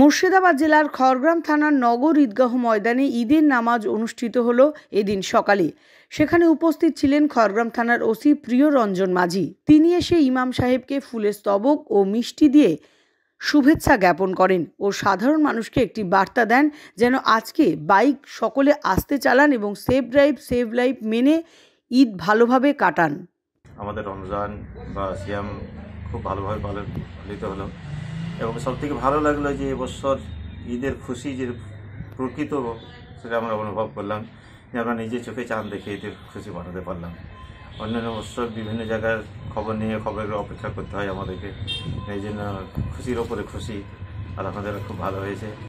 মুর্শিদাবাদ জেলার খড়গ্রাম থানার নগর ঈদগাহ ময়দানে ঈদের নামাজ অনুষ্ঠিত হল এদিন সকালে সেখানে উপস্থিত ছিলেন খড়গ্রাম থানার ওসি প্রিয় রঞ্জন মাঝি তিনি এসে ইমাম সাহেবকে ফুলের স্তবক ও মিষ্টি দিয়ে শুভেচ্ছা জ্ঞাপন করেন ও সাধারণ মানুষকে একটি বার্তা দেন যেন আজকে বাইক সকলে আসতে চালান এবং সেফ ড্রাইভ সেভ লাইফ মেনে ঈদ ভালোভাবে কাটান আমাদের রমজান বা সিয়াম খুব ভালোভাবে পালিত হলো এবং সবথেকে ভালো লাগলো যে এবছর ঈদের খুশি যে প্রকৃত সেটা আমরা অনুভব করলাম যে আমরা নিজে চোখে চাঁদ দেখে ঈদের খুশি বানাতে পারলাম অন্যান্য বছর বিভিন্ন জায়গার খবর নিয়ে খবরের অপেক্ষা করতে হয় আমাদেরকে এই জন্য খুশির ওপরে খুশি আর আমাদের খুব ভালো হয়েছে